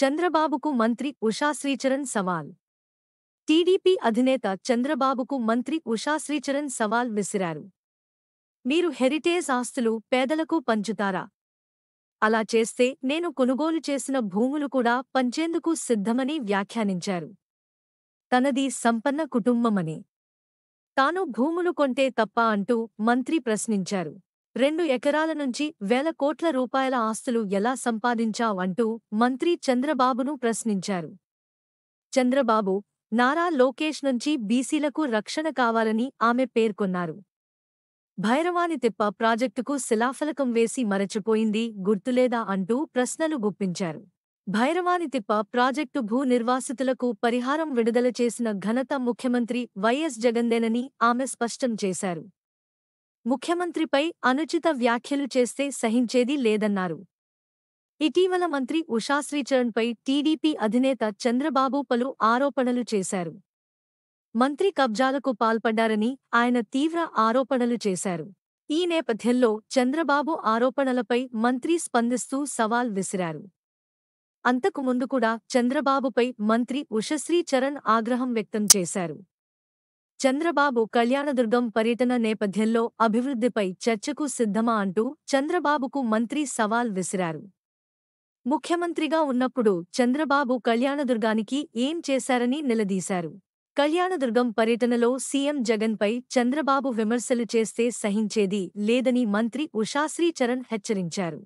చంద్రబాబుకు మంత్రి ఉషా శ్రీచరణ్ సవాల్ టీడీపీ అధినేత చంద్రబాబుకు మంత్రి ఉషా శ్రీచరణ్ సవాల్ విసిరారు మీరు హెరిటేజ్ ఆస్తులు పేదలకు పంచుతారా అలా చేస్తే నేను కొనుగోలు చేసిన భూములు కూడా పంచేందుకు సిద్ధమని వ్యాఖ్యానించారు తనది సంపన్న కుటుంబమని తాను భూములు కొంటే తప్ప అంటూ మంత్రి ప్రశ్నించారు రెండు ఎకరాల నుంచి వేల కోట్ల రూపాయల ఆస్తులు ఎలా సంపాదించావు అంటూ మంత్రి చంద్రబాబును ప్రశ్నించారు చంద్రబాబు నారా లోకేష్ నుంచి బీసీలకు రక్షణ కావాలని ఆమె పేర్కొన్నారు భైరవాని తిప్ప ప్రాజెక్టుకు శిలాఫలకం వేసి మరచిపోయింది గుర్తులేదా అంటూ ప్రశ్నలు గుప్పించారు భైరవాని తిప్ప ప్రాజెక్టు భూ నిర్వాసితులకు పరిహారం విడుదల చేసిన ఘనత ముఖ్యమంత్రి వైఎస్ జగందేనని ఆమె స్పష్టం చేశారు ముఖ్యమంత్రిపై అనుచిత వ్యాఖ్యలు చేస్తే సహించేది లేదన్నారు ఇటీవల మంత్రి ఉషాశ్రీచరణ్పై టీడీపీ అధినేత చంద్రబాబు పలు ఆరోపణలు చేశారు మంత్రి కబ్జాలకు పాల్పడ్డారని ఆయన తీవ్ర ఆరోపణలు చేశారు ఈ నేపథ్యంలో చంద్రబాబు ఆరోపణలపై మంత్రి స్పందిస్తూ సవాల్ విసిరారు అంతకుముందు కూడా చంద్రబాబుపై మంత్రి ఉషశ్రీచరణ్ ఆగ్రహం వ్యక్తం చేశారు చంద్రబాబు కళ్యాణదుర్గం పర్యటన నేపథ్యంలో అభివృద్ధిపై చర్చకు సిద్ధమా అంటూ చంద్రబాబుకు మంత్రి సవాల్ విసిరారు ముఖ్యమంత్రిగా ఉన్నప్పుడు చంద్రబాబు కళ్యాణదుర్గానికి ఏం చేశారని నిలదీశారు కళ్యాణదుర్గం పర్యటనలో సీఎం జగన్పై చంద్రబాబు విమర్శలు చేస్తే సహించేది లేదని మంత్రి ఉషాశ్రీ చరణ్ హెచ్చరించారు